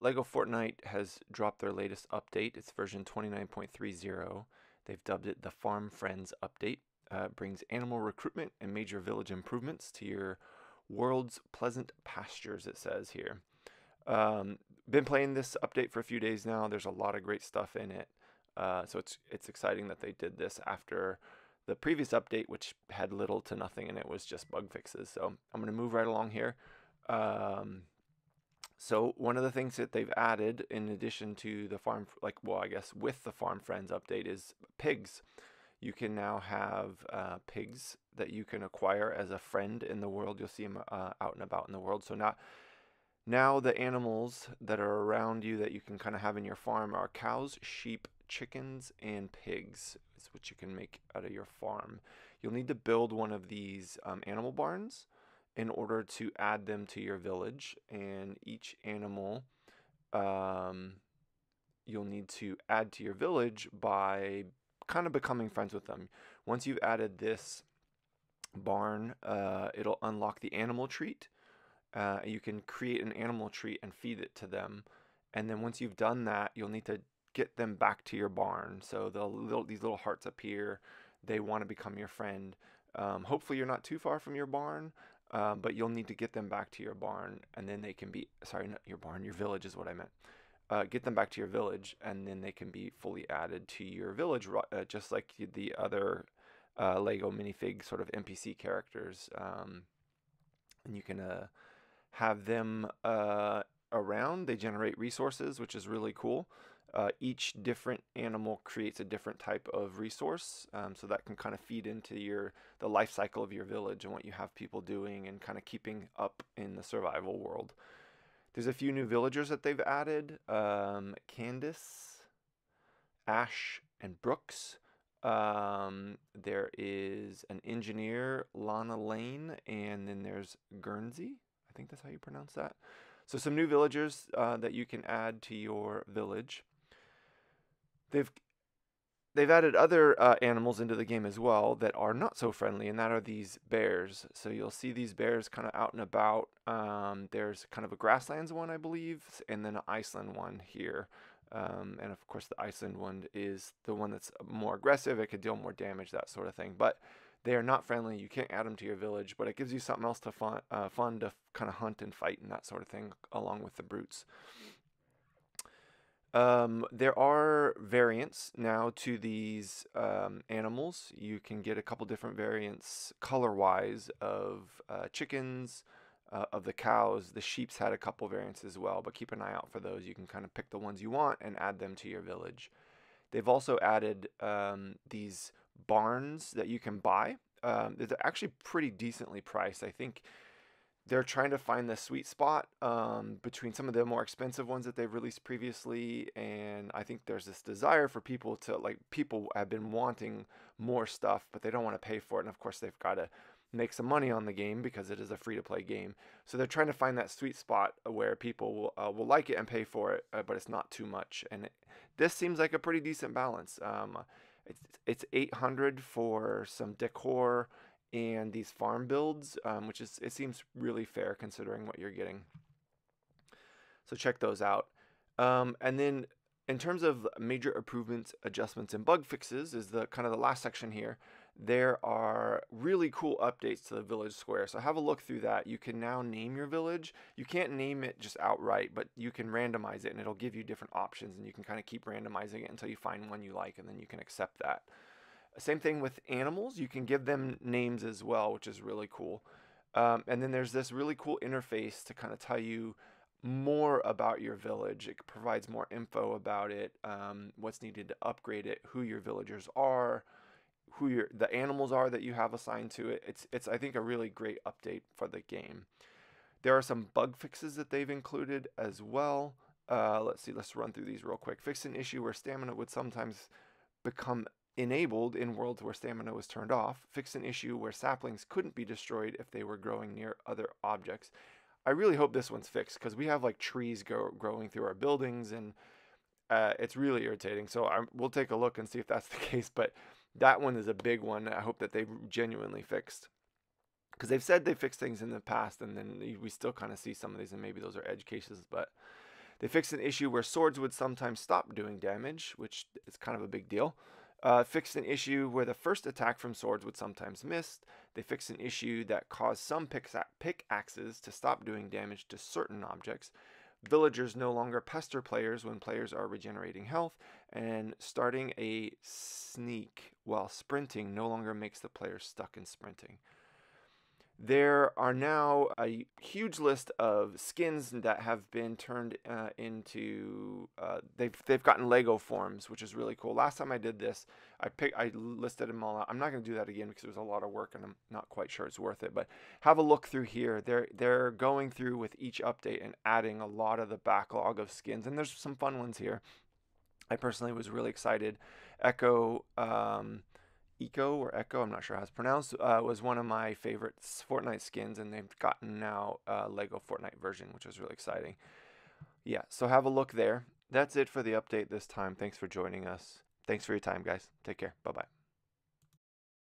LEGO Fortnite has dropped their latest update. It's version 29.30. They've dubbed it the Farm Friends Update. Uh, brings animal recruitment and major village improvements to your world's pleasant pastures, it says here. Um, been playing this update for a few days now. There's a lot of great stuff in it. Uh, so it's, it's exciting that they did this after the previous update, which had little to nothing and it was just bug fixes. So I'm going to move right along here. Um, so one of the things that they've added in addition to the farm, like, well, I guess with the Farm Friends update is pigs. You can now have uh, pigs that you can acquire as a friend in the world. You'll see them uh, out and about in the world. So not now the animals that are around you that you can kind of have in your farm are cows, sheep, chickens, and pigs. It's what you can make out of your farm. You'll need to build one of these um, animal barns in order to add them to your village. And each animal um, you'll need to add to your village by kind of becoming friends with them. Once you've added this barn, uh, it'll unlock the animal treat. Uh, you can create an animal treat and feed it to them. And then once you've done that, you'll need to get them back to your barn. So the little these little hearts appear. They want to become your friend. Um, hopefully, you're not too far from your barn, um, but you'll need to get them back to your barn, and then they can be sorry, not your barn, your village is what I meant. Uh, get them back to your village, and then they can be fully added to your village, uh, just like the other uh, Lego minifig sort of NPC characters. Um, and you can uh, have them uh, around. They generate resources, which is really cool. Uh, each different animal creates a different type of resource, um, so that can kind of feed into your the life cycle of your village and what you have people doing, and kind of keeping up in the survival world. There's a few new villagers that they've added: um, Candace, Ash, and Brooks. Um, there is an engineer, Lana Lane, and then there's Guernsey. I think that's how you pronounce that. So some new villagers uh, that you can add to your village. They've they've added other uh, animals into the game as well that are not so friendly, and that are these bears. So you'll see these bears kind of out and about. Um, there's kind of a grasslands one, I believe, and then an Iceland one here. Um, and of course, the Iceland one is the one that's more aggressive. It could deal more damage, that sort of thing. But they are not friendly. You can't add them to your village, but it gives you something else to fun, uh, fun to kind of hunt and fight and that sort of thing, along with the brutes. Um, there are variants now to these um, animals. You can get a couple different variants color wise of uh, chickens, uh, of the cows. The sheep's had a couple variants as well, but keep an eye out for those. You can kind of pick the ones you want and add them to your village. They've also added um, these barns that you can buy. Um, they're actually pretty decently priced. I think they're trying to find the sweet spot um, between some of the more expensive ones that they've released previously and i think there's this desire for people to like people have been wanting more stuff but they don't want to pay for it and of course they've got to make some money on the game because it is a free to play game so they're trying to find that sweet spot uh, where people will, uh, will like it and pay for it uh, but it's not too much and it, this seems like a pretty decent balance um, it's, it's 800 for some decor and these farm builds, um, which is it seems really fair considering what you're getting. So check those out. Um, and then in terms of major improvements, adjustments, and bug fixes is the kind of the last section here. There are really cool updates to the village square. So have a look through that. You can now name your village. You can't name it just outright, but you can randomize it and it'll give you different options and you can kind of keep randomizing it until you find one you like and then you can accept that. Same thing with animals. You can give them names as well, which is really cool. Um, and then there's this really cool interface to kind of tell you more about your village. It provides more info about it, um, what's needed to upgrade it, who your villagers are, who your the animals are that you have assigned to it. It's it's I think a really great update for the game. There are some bug fixes that they've included as well. Uh, let's see, let's run through these real quick. Fix an issue where stamina would sometimes become enabled in worlds where stamina was turned off, fixed an issue where saplings couldn't be destroyed if they were growing near other objects. I really hope this one's fixed because we have like trees go- growing through our buildings and uh, it's really irritating. So I'm, we'll take a look and see if that's the case. But that one is a big one. I hope that they've genuinely fixed because they've said they fixed things in the past and then we still kind of see some of these and maybe those are edge cases. But they fixed an issue where swords would sometimes stop doing damage, which is kind of a big deal. Uh, fixed an issue where the first attack from swords would sometimes miss. They fixed an issue that caused some pickaxes to stop doing damage to certain objects. Villagers no longer pester players when players are regenerating health, and starting a sneak while sprinting no longer makes the player stuck in sprinting. There are now a huge list of skins that have been turned uh, into uh, they've they've gotten Lego forms, which is really cool. Last time I did this, I pick I listed them all out. I'm not going to do that again because it was a lot of work, and I'm not quite sure it's worth it. But have a look through here. They're they're going through with each update and adding a lot of the backlog of skins, and there's some fun ones here. I personally was really excited. Echo. Um, Eco or Echo, I'm not sure how it's pronounced, uh, was one of my favorite Fortnite skins, and they've gotten now a uh, Lego Fortnite version, which was really exciting. Yeah, so have a look there. That's it for the update this time. Thanks for joining us. Thanks for your time, guys. Take care. Bye bye.